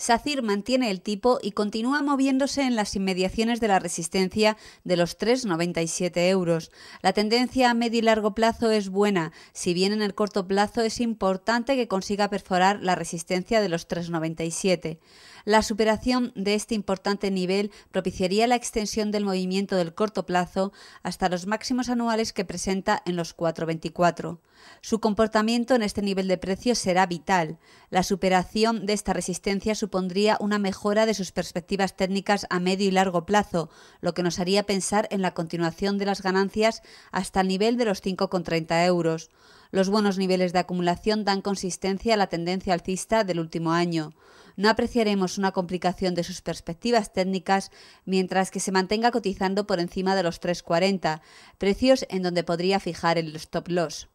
Sacir mantiene el tipo y continúa moviéndose en las inmediaciones de la resistencia de los 3,97 euros. La tendencia a medio y largo plazo es buena, si bien en el corto plazo es importante que consiga perforar la resistencia de los 3,97. La superación de este importante nivel propiciaría la extensión del movimiento del corto plazo hasta los máximos anuales que presenta en los 4,24. Su comportamiento en este nivel de precio será vital. La superación de esta resistencia supondría una mejora de sus perspectivas técnicas a medio y largo plazo, lo que nos haría pensar en la continuación de las ganancias hasta el nivel de los 5,30 euros. Los buenos niveles de acumulación dan consistencia a la tendencia alcista del último año. No apreciaremos una complicación de sus perspectivas técnicas mientras que se mantenga cotizando por encima de los 3,40, precios en donde podría fijar el stop loss.